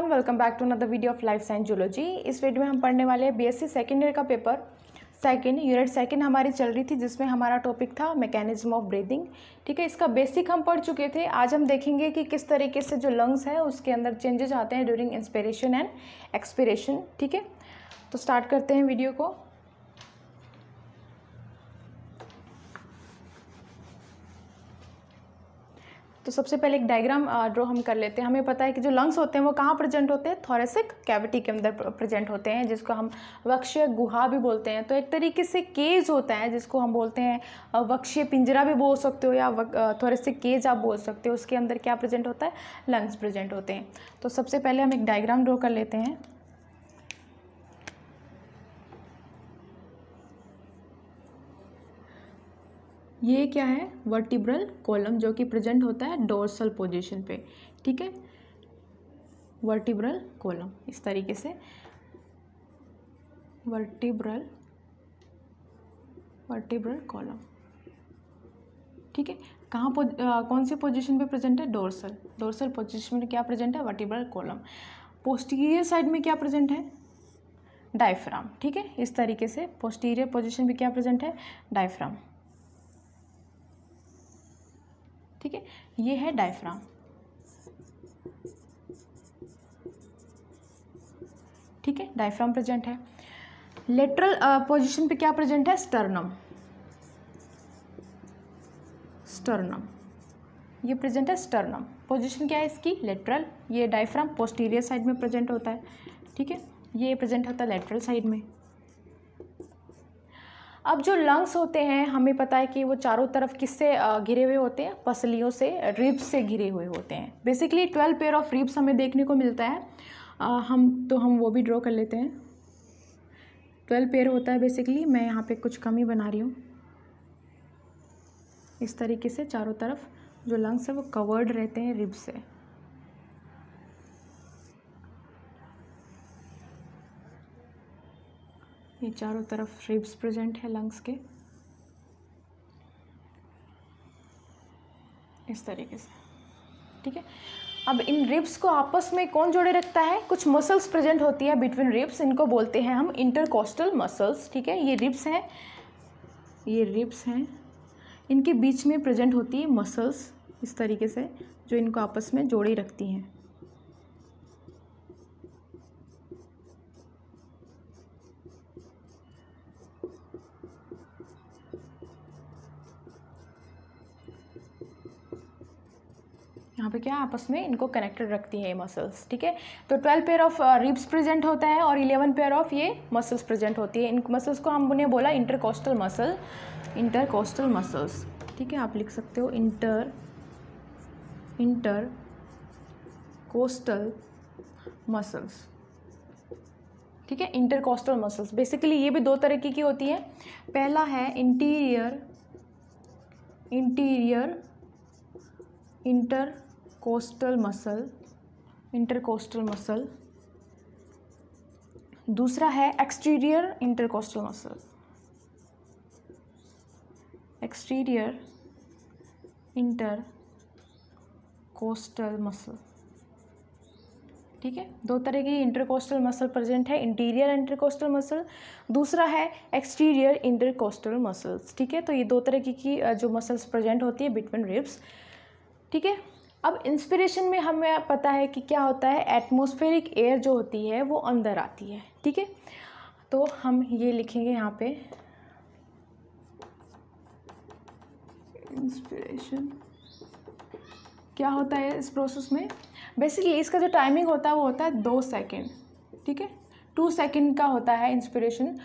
everyone welcome back to another video of life science zoology इस video में हम पढ़ने वाले हैं बीएससी सेकेंड ईयर का पेपर सेकेंड यूनिट सेकेंड हमारी चल रही थी जिसमें हमारा टॉपिक था मैकेनिज्म ऑफ ब्रीदिंग ठीक है इसका बेसिक हम पढ़ चुके थे आज हम देखेंगे कि किस तरीके से जो लंग्स है उसके अंदर चेंजेज आते हैं ड्यूरिंग इंस्पिरेशन एंड एक्सपिरेशन ठीक है तो स्टार्ट करते हैं वीडियो को तो सबसे पहले एक डायग्राम ड्रॉ हम कर लेते हैं हमें पता है कि जो लंग्स होते हैं वो कहाँ प्रेजेंट होते हैं थोरेसिक कैविटी के अंदर प्रेजेंट होते हैं जिसको हम वक्ष्य गुहा भी बोलते हैं तो एक तरीके से केज होता है जिसको हम बोलते हैं वक्ष्य पिंजरा भी बोल सकते हो या थोरेसिक केज आप बोल सकते हो उसके अंदर क्या प्रेजेंट होता है लंग्स प्रेजेंट होते हैं तो सबसे पहले हम एक डायग्राम ड्रॉ कर लेते हैं ये क्या है वर्टिब्रल कॉलम जो कि प्रेजेंट होता है डोर्सल पोजीशन पे ठीक है वर्टिब्रल कॉलम इस तरीके से वर्टिब्रल वर्टिब्रल कॉलम ठीक है कहाँ कौन सी पोजीशन पे प्रेजेंट है डोर्सल डोर्सल पोजीशन में क्या प्रेजेंट है वर्टिब्रल कॉलम पोस्टीरियर साइड में क्या प्रेजेंट है डायफ्राम ठीक है इस तरीके से पोस्टीरियर पोजीशन में क्या प्रेजेंट है डायफ्राम ठीक है ये है डायफ्राम ठीक है डायफ्राम प्रेजेंट है लेटरल पोजीशन uh, पे क्या प्रेजेंट है स्टर्नम स्टर्नम ये प्रेजेंट है स्टर्नम पोजीशन क्या है इसकी लेटरल ये डायफ्राम पोस्टीरियर साइड में प्रेजेंट होता है ठीक है ये प्रेजेंट होता है लेटरल साइड में अब जो लंग्स होते हैं हमें पता है कि वो चारों तरफ किससे घिरे हुए होते हैं पसलियों से रिब्स से घिरे हुए होते हैं basically twelve pair of ribs हमें देखने को मिलता है आ, हम तो हम वो भी ड्रॉ कर लेते हैं ट्वेल्व पेयर होता है बेसिकली मैं यहाँ पे कुछ कमी बना रही हूँ इस तरीके से चारों तरफ जो लंग्स है वो कवर्ड रहते हैं रिब्स से ये चारों तरफ रिब्स प्रेजेंट है लंग्स के इस तरीके से ठीक है अब इन रिब्स को आपस में कौन जोड़े रखता है कुछ मसल्स प्रेजेंट होती है बिटवीन रिब्स इनको बोलते हैं हम इंटरकोस्टल मसल्स ठीक है ये रिब्स हैं ये रिब्स हैं इनके बीच में प्रेजेंट होती है मसल्स इस तरीके से जो इनको आपस में जोड़े रखती हैं यहाँ पे क्या आपस में इनको कनेक्टेड रखती है ये मसल्स ठीक है तो twelve pair of ribs present होता है और इलेवन पेयर ऑफ ये मसल्स प्रेजेंट होती है इन मसल्स को हम उन्हें बोला इंटरकोस्टल मसल इंटरकोस्टल मसल्स ठीक है आप लिख सकते हो इंटर इंटर कोस्टल मसल्स ठीक है इंटरकोस्टल मसल्स बेसिकली ये भी दो तरीके की होती है पहला है interior interior intercostal muscle intercostal muscle दूसरा है exterior intercostal muscle exterior intercostal muscle ठीक है दो तरह की इंटरकोस्टल मसल प्रेजेंट है इंटीरियर इंटरकोस्टल मसल दूसरा है एक्सटीरियर इंटरकोस्टल मसल्स ठीक है तो ये दो तरह की, जो मसल्स प्रेजेंट होती है बिटवीन रिब्स ठीक है अब इंस्पिरेशन में हमें पता है कि क्या होता है एटमोस्फेरिक एयर जो होती है वो अंदर आती है ठीक है तो हम ये लिखेंगे यहाँ पे इंस्पिरेशन क्या होता है इस प्रोसेस में बेसिकली इसका जो टाइमिंग होता है वो होता है दो सेकेंड ठीक है टू सेकेंड का होता है इंस्पिरेशन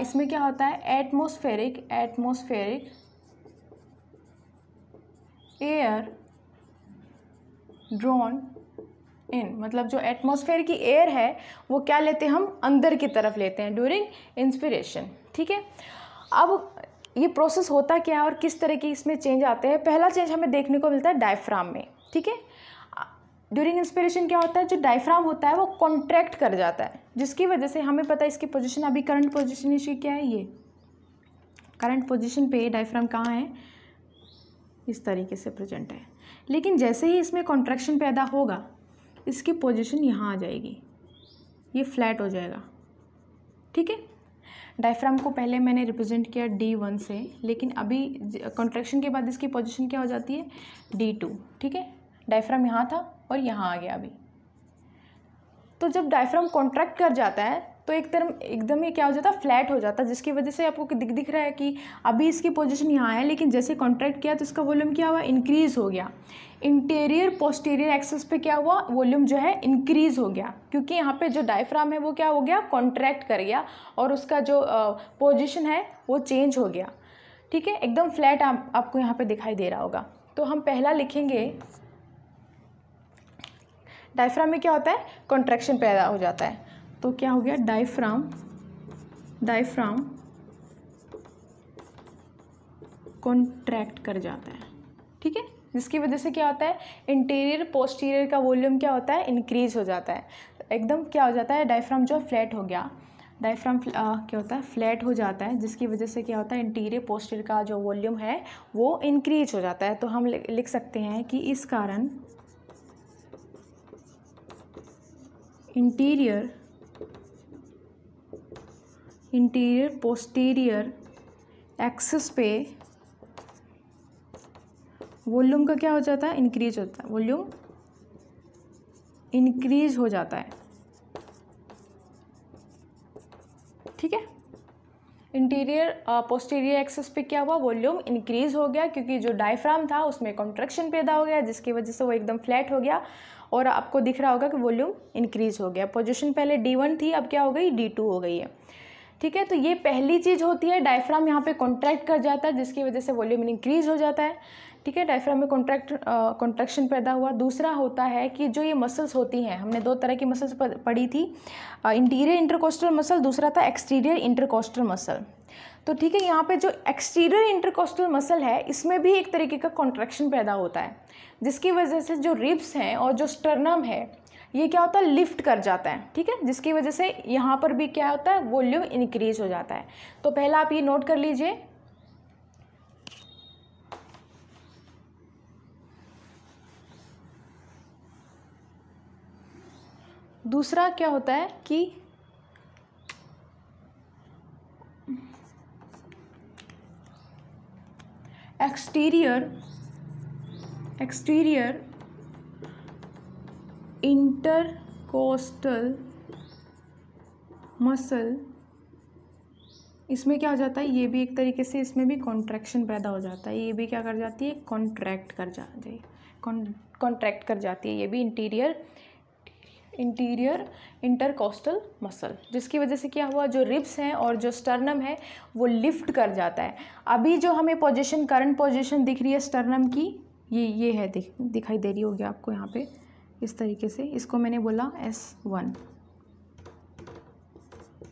इसमें क्या होता है atmospheric atmospheric air drawn in मतलब जो एटमॉस्फेयर की एयर है वो क्या लेते हैं हम अंदर की तरफ लेते हैं ड्यूरिंग इंस्पिरेशन ठीक है अब ये प्रोसेस होता क्या है और किस तरह के इसमें चेंज आते हैं पहला चेंज हमें देखने को मिलता है डायफ्राम में ठीक है ड्यूरिंग इंस्पिरेशन क्या होता है जो डायफ्राम होता है वो कॉन्ट्रैक्ट कर जाता है जिसकी वजह से हमें पता है इसकी पोजिशन अभी करंट पोजिशन इसकी क्या है ये करंट पोजिशन पर डायफ्राम कहाँ है इस तरीके से प्रेजेंट है लेकिन जैसे ही इसमें कॉन्ट्रैक्शन पैदा होगा इसकी पोजिशन यहाँ आ जाएगी ये फ्लैट हो जाएगा ठीक है डायफ्राम को पहले मैंने रिप्रेजेंट किया डी वन से लेकिन अभी कॉन्ट्रैक्शन के बाद इसकी पोजीशन क्या हो जाती है डी टू ठीक है डायफ्राम यहाँ था और यहाँ आ गया अभी तो जब डायफ्राम कॉन्ट्रैक्ट कर जाता है तो एक तरह एकदम ही क्या हो जाता फ्लैट हो जाता जिसकी वजह से आपको दिख दिख रहा है कि अभी इसकी पोजिशन यहाँ है लेकिन जैसे कॉन्ट्रैक्ट किया तो इसका वॉल्यूम क्या हुआ इंक्रीज़ हो गया इंटीरियर पोस्टीरियर एक्सेस पे क्या हुआ वॉल्यूम जो है इंक्रीज़ हो गया क्योंकि यहाँ पे जो डायफ्राम है वो क्या हो गया कॉन्ट्रैक्ट कर गया और उसका जो पोजिशन है वो चेंज हो गया ठीक है एकदम फ्लैट आप, आपको यहाँ पर दिखाई दे रहा होगा तो हम पहला लिखेंगे डायफ्राम में क्या होता है कॉन्ट्रैक्शन पैदा हो जाता है तो क्या हो गया डाइफ्राम डाइफ्राम कॉन्ट्रैक्ट कर जाता है ठीक है जिसकी वजह से क्या होता है इंटीरियर पोस्टीरियर का वॉल्यूम क्या होता है इंक्रीज हो जाता है एकदम क्या हो जाता है डाइफ्राम जो फ्लैट हो गया डाइफ्राम क्या होता है फ्लैट हो जाता है जिसकी वजह से क्या होता है इंटीरियर पोस्टीरियर का जो वॉल्यूम है वो इंक्रीज हो जाता है तो हम लिख सकते हैं कि इस कारण इंटीरियर इंटीरियर पोस्टीरियर एक्सेस पे वॉल्यूम का क्या हो जाता है इंक्रीज होता है वॉल्यूम इंक्रीज हो जाता है ठीक है इंटीरियर पोस्टीरियर एक्सेस पे क्या हुआ वॉल्यूम इंक्रीज हो गया क्योंकि जो डायफ्राम था उसमें कॉन्ट्रेक्शन पैदा हो गया जिसकी वजह से वो एकदम फ्लैट हो गया और आपको दिख रहा होगा कि वॉल्यूम इंक्रीज हो गया पोजिशन पहले डी वन थी अब क्या हो गई डी टू हो गई है ठीक है तो ये पहली चीज़ होती है डायफ्राम यहाँ पे कॉन्ट्रैक्ट कर जाता है जिसकी वजह से वॉल्यूम इंक्रीज हो जाता है ठीक है डायफ्राम में कॉन्ट्रैक्ट कॉन्ट्रैक्शन पैदा हुआ दूसरा होता है कि जो ये मसल्स होती हैं हमने दो तरह की मसल्स पढ़ी थी इंटीरियर इंटरकोस्टल मसल दूसरा था एक्सटीरियर इंटरकोस्टल मसल तो ठीक है यहाँ पे जो एक्सटीरियर इंटरकोस्टल मसल है इसमें भी एक तरीके का कॉन्ट्रैक्शन पैदा होता है जिसकी वजह से जो रिब्स हैं और जो स्टर्नम है ये क्या होता है लिफ्ट कर जाता है ठीक है जिसकी वजह से यहाँ पर भी क्या होता है वॉल्यूम इंक्रीज हो जाता है तो पहला आप ये नोट कर लीजिए दूसरा क्या होता है कि एक्सटीरियर एक्सटीरियर इंटरकोस्टल मसल इसमें क्या हो जाता है ये भी एक तरीके से इसमें भी कॉन्ट्रैक्शन पैदा हो जाता है ये भी क्या कर जाती है कॉन्ट्रैक्ट कर जाती है कॉन्ट्रैक्ट कर जाती है ये भी इंटीरियर इंटीरियर इंटरकोस्टल मसल जिसकी वजह से क्या हुआ जो रिब्स हैं और जो स्टर्नम है वो लिफ्ट कर जाता है अभी जो हमें पोजिशन करंट पोजिशन दिख रही है स्टर्नम की ये ये है दिख दिखाई दे रही होगी आपको यहाँ पर इस तरीके से इसको मैंने बोला S one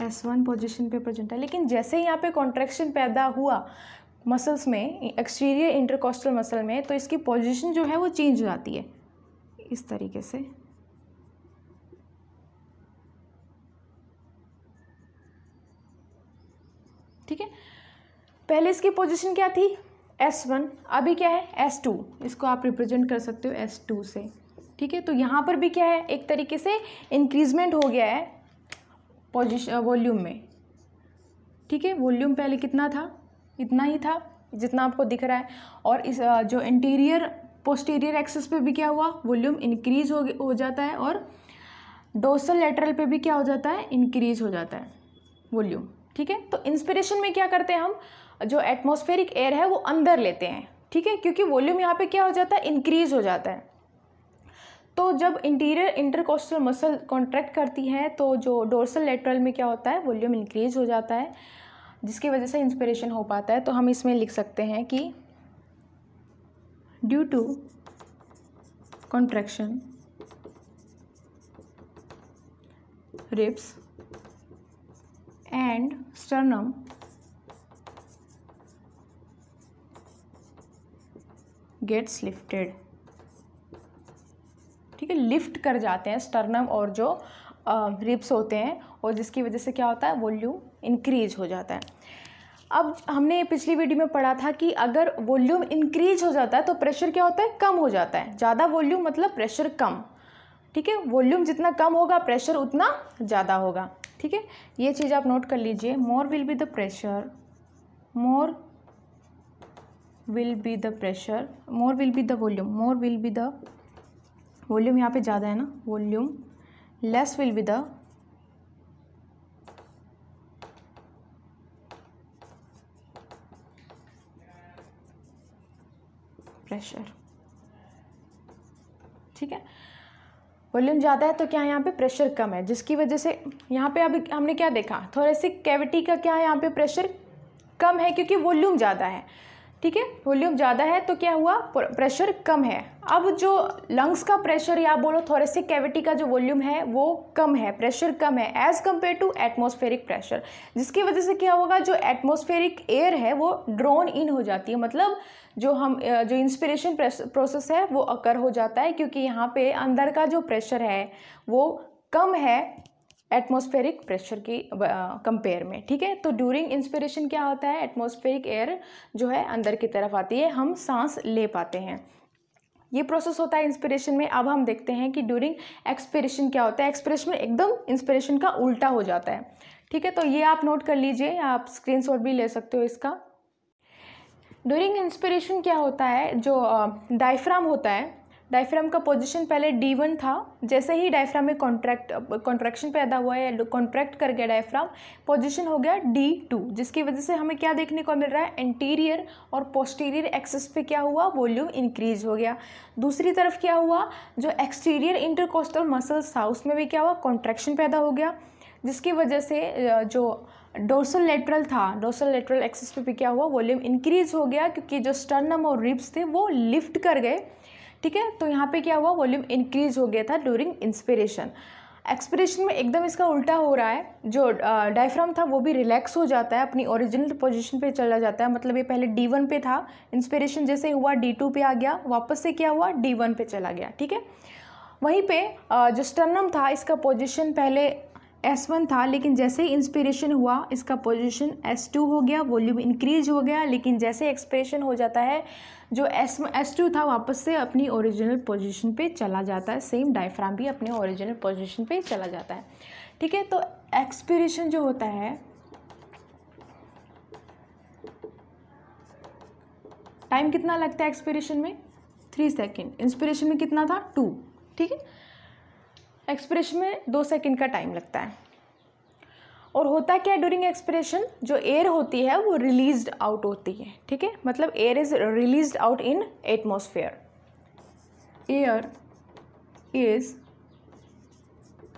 S one position पे प्रेजेंट है लेकिन जैसे ही यहाँ पे कॉन्ट्रेक्शन पैदा हुआ मसल्स में एक्सटीरियर इंटरकोस्टल मसल में तो इसकी पोजीशन जो है वो चेंज हो जाती है इस तरीके से ठीक है पहले इसकी पोजीशन क्या थी S1 अभी क्या है S2 इसको आप रिप्रेजेंट कर सकते हो S2 से ठीक है तो यहाँ पर भी क्या है एक तरीके से इंक्रीजमेंट हो गया है पोजिशन वॉल्यूम में ठीक है वॉल्यूम पहले कितना था इतना ही था जितना आपको दिख रहा है और इस जो इंटीरियर पोस्टीरियर एक्सेस पे भी क्या हुआ वॉल्यूम इंक्रीज हो हो जाता है और डोसल लेटरल पे भी क्या हो जाता है इंक्रीज हो जाता है वॉल्यूम ठीक है तो इंस्पिरेशन में क्या करते हैं हम जो एटमॉस्फेरिक एयर है वो अंदर लेते हैं ठीक है क्योंकि वॉल्यूम यहाँ पे क्या हो जाता है इंक्रीज हो जाता है तो जब इंटीरियर इंटरकोस्टल मसल कॉन्ट्रैक्ट करती है तो जो डोर्सल लेटरल में क्या होता है वॉल्यूम इंक्रीज हो जाता है जिसकी वजह से इंस्पिरेशन हो पाता है तो हम इसमें लिख सकते हैं कि due to contraction ribs and sternum gets lifted कि लिफ्ट कर जाते हैं स्टर्नम और जो रिप्स होते हैं और जिसकी वजह से क्या होता है वॉल्यूम इंक्रीज हो जाता है अब हमने पिछली वीडियो में पढ़ा था कि अगर वॉल्यूम इंक्रीज हो जाता है तो प्रेशर क्या होता है कम हो जाता है ज़्यादा वॉल्यूम मतलब प्रेशर कम ठीक है वॉल्यूम जितना कम होगा प्रेशर उतना ज़्यादा होगा ठीक है ये चीज़ आप नोट कर लीजिए more will be the pressure more will be the pressure more will be the volume more will be the volume यहाँ पे ज़्यादा है ना volume less will be the pressure ठीक है वॉल्यूम ज़्यादा है तो क्या यहाँ पे प्रेशर कम है जिसकी वजह से यहाँ पे अभी हमने क्या देखा से कैविटी का क्या है यहाँ पे प्रेशर कम है क्योंकि वॉल्यूम ज़्यादा है ठीक है वॉल्यूम ज़्यादा है तो क्या हुआ प्रेशर कम है अब जो लंग्स का प्रेशर या बोलो थोरेसिक कैविटी का जो वॉल्यूम है वो कम है प्रेशर कम है as compare to atmospheric pressure जिसकी वजह से क्या होगा जो एटमोस्फेरिक एयर है वो ड्रोन इन हो जाती है मतलब जो हम जो इंस्पिरेशन प्रोसेस है वो अकर हो जाता है क्योंकि यहाँ पे अंदर का जो प्रेशर है वो कम है एटमोस्फेरिक प्रेशर की कंपेयर uh, में ठीक है तो ड्यूरिंग इंस्पिरेशन क्या होता है एटमोस्फेरिक एयर जो है अंदर की तरफ आती है हम सांस ले पाते हैं ये प्रोसेस होता है इंस्पिरेशन में अब हम देखते हैं कि ड्यूरिंग एक्सपिरेशन क्या होता है एक्सपिरेशन में एकदम इंस्पिरेशन का उल्टा हो जाता है ठीक है तो ये आप नोट कर लीजिए आप स्क्रीन भी ले सकते हो इसका ड्यूरिंग इंस्पिरेशन क्या होता है जो डायफ्राम uh, होता है डायफ्राम का पोजीशन पहले डी वन था जैसे ही डायफ्राम में कॉन्ट्रैक्ट कॉन्ट्रैक्शन पैदा हुआ है कॉन्ट्रैक्ट कर गया डायफ्राम पोजीशन हो गया डी टू जिसकी वजह से हमें क्या देखने को मिल रहा है एंटीरियर और पोस्टीरियर एक्सेस पे क्या हुआ वॉल्यूम इंक्रीज हो गया दूसरी तरफ क्या हुआ जो एक्सटीरियर इंटरकोस्टल मसल्स था उसमें भी क्या हुआ कॉन्ट्रैक्शन पैदा हो गया जिसकी वजह से जो डोसल लेटरल था डोसल लेटरल एक्सेस पे भी क्या हुआ वॉल्यूम इंक्रीज हो गया क्योंकि जो स्टर्नम और रिब्स थे वो लिफ्ट कर गए ठीक है तो यहाँ पे क्या हुआ वॉल्यूम इंक्रीज हो गया था ड्यूरिंग इंस्पिरेशन एक्सपिरेशन में एकदम इसका उल्टा हो रहा है जो डायफ्राम था वो भी रिलैक्स हो जाता है अपनी ओरिजिनल पोजीशन पे चला जाता है मतलब ये पहले डी वन पे था इंस्पिरेशन जैसे हुआ डी टू पे आ गया वापस से क्या हुआ डी वन पे चला गया ठीक है वहीं पे जो स्टर्नम था इसका पोजीशन पहले एस वन था लेकिन जैसे ही इंस्पिरेशन हुआ इसका पोजिशन एस टू हो गया वॉल्यूम इंक्रीज हो गया लेकिन जैसे एक्सप्रेशन हो जाता है जो एस एस टू था वापस से अपनी ओरिजिनल पोजिशन पे चला जाता है सेम डायफ्राम भी अपने ओरिजिनल पोजिशन पे चला जाता है ठीक है तो एक्सपिरेशन जो होता है टाइम कितना लगता है एक्सपिरेशन में थ्री सेकेंड इंस्पिरेशन में कितना था टू ठीक है एक्सप्रेशन में दो सेकंड का टाइम लगता है और होता क्या है ड्यूरिंग एक्सप्रेशन जो एयर होती है वो रिलीज आउट होती है ठीक है मतलब air is release out in atmosphere air is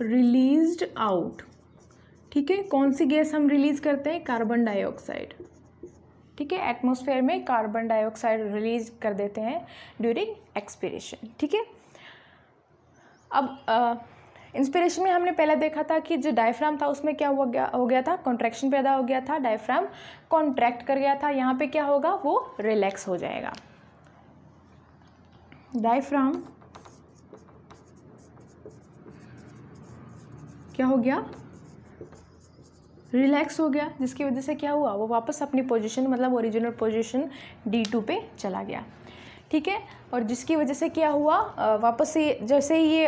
release out ठीक है कौन सी गैस हम रिलीज करते हैं कार्बन डाइऑक्साइड ठीक है एटमोसफेयर में कार्बन डाइऑक्साइड रिलीज कर देते हैं ड्यूरिंग एक्सपीरेशन ठीक है अब आ, इंस्पिरेशन में हमने पहले देखा था कि जो डायफ्राम था उसमें क्या हो गया हो गया था कॉन्ट्रैक्शन पैदा हो गया था डायफ्राम कॉन्ट्रैक्ट कर गया था यहाँ पे क्या होगा वो रिलैक्स हो जाएगा डायफ्राम क्या हो गया रिलैक्स हो गया जिसकी वजह से क्या हुआ वो वापस अपनी पोजीशन मतलब ओरिजिनल पोजीशन डी टू पे चला गया ठीक है और जिसकी वजह से क्या हुआ वापस से जैसे ही ये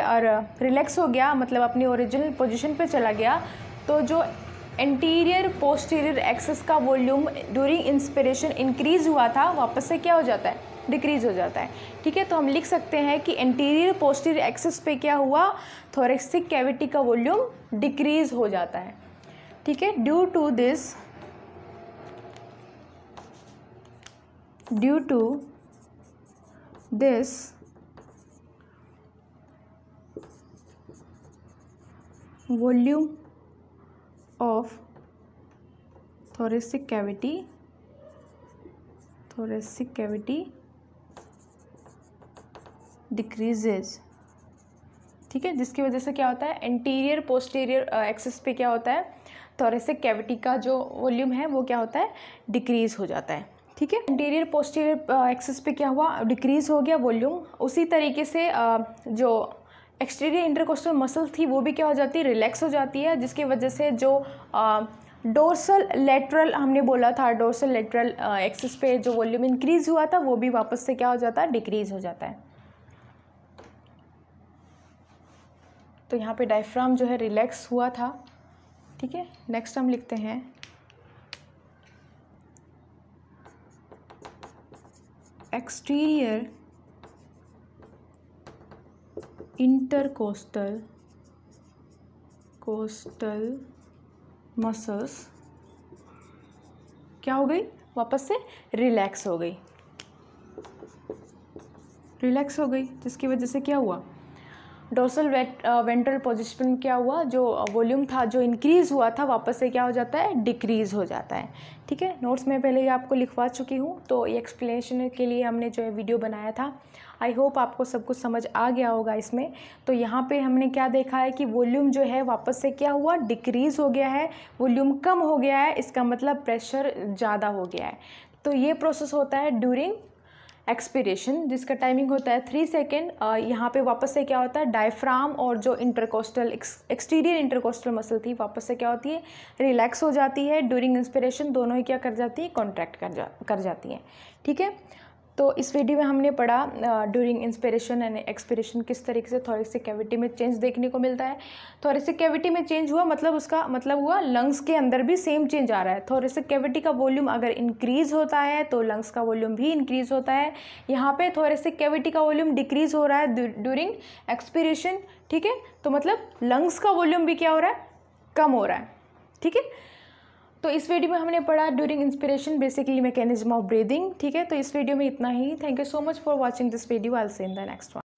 रिलैक्स हो गया मतलब अपनी ओरिजिनल पोजीशन पे चला गया तो जो एंटीरियर पोस्टीरियर एक्सेस का वॉल्यूम ड्यूरिंग इंस्पिरेशन इंक्रीज हुआ था वापस से क्या हो जाता है डिक्रीज हो जाता है ठीक है तो हम लिख सकते हैं कि एंटीरियर पोस्टीरियर एक्सेस पे क्या हुआ थोरेक्सिक कैविटी का वॉल्यूम डिक्रीज हो जाता है ठीक है due to this due to this volume of thoracic cavity thoracic cavity decreases ठीक है जिसकी वजह से क्या होता है एंटीरियर पोस्टीरियर एक्सेस पे क्या होता है थोरेसिक कैविटी का जो वॉल्यूम है वो क्या होता है डिक्रीज़ हो जाता है ठीक है इंटीरियर पोस्टीरियर एक्सेस पे क्या हुआ डिक्रीज़ हो गया वॉल्यूम उसी तरीके से uh, जो एक्सटीरियर इंटरकोस्टल मसल थी वो भी क्या हो जाती है रिलैक्स हो जाती है जिसकी वजह से जो डोर्सल uh, लेटरल हमने बोला था डोर्सल लेटरल एक्सेस पे जो वॉल्यूम इंक्रीज हुआ था वो भी वापस से क्या हो जाता है डिक्रीज हो जाता है तो यहाँ पे डायफ्राम जो है रिलैक्स हुआ था ठीक है नेक्स्ट हम लिखते हैं एक्सटीरियर इंटरकोस्टल कोस्टल मसल्स क्या हो गई वापस से रिलैक्स हो गई रिलैक्स हो गई जिसकी वजह से क्या हुआ डोसल वेंट्रल पोजिशन क्या हुआ जो वॉल्यूम uh, था जो इंक्रीज़ हुआ था वापस से क्या हो जाता है डिक्रीज़ हो जाता है ठीक है नोट्स में पहले ही आपको लिखवा चुकी हूँ तो ये एक्सप्लेनेशन के लिए हमने जो है वीडियो बनाया था आई होप आपको सब कुछ समझ आ गया होगा इसमें तो यहाँ पे हमने क्या देखा है कि वॉल्यूम जो है वापस से क्या हुआ डिक्रीज़ हो गया है वॉल्यूम कम हो गया है इसका मतलब प्रेशर ज़्यादा हो गया है तो ये प्रोसेस होता है ड्यूरिंग एक्सपिरेशन जिसका टाइमिंग होता है थ्री सेकेंड यहाँ पे वापस से क्या होता है डायफ्राम और जो इंटरकोस्टल एक्सटीरियर इंटरकोस्टल मसल थी वापस से क्या होती है रिलैक्स हो जाती है ड्यूरिंग इंस्पिरेशन दोनों ही क्या कर जाती है कॉन्ट्रैक्ट कर जा कर जाती हैं ठीक है तो इस वीडियो में हमने पढ़ा ड्यूरिंग इंस्पिरेशन एंड एक्सपिरेशन किस तरीके से से कैविटी में चेंज देखने को मिलता है से कैविटी में चेंज हुआ मतलब उसका मतलब हुआ लंग्स के अंदर भी सेम चेंज आ रहा है से कैविटी का वॉल्यूम अगर इंक्रीज़ होता है तो लंग्स का वॉल्यूम भी इंक्रीज़ होता है यहाँ पर से कैविटी का वॉल्यूम डिक्रीज़ हो रहा है ड्यूरिंग एक्सपिरेशन ठीक है तो मतलब लंग्स का वॉल्यूम भी क्या हो रहा है कम हो रहा है ठीक है तो इस वीडियो में हमने पढ़ा during inspiration basically mechanism of breathing ठीक है तो इस वीडियो में इतना ही thank you so much for watching this video all see in the next one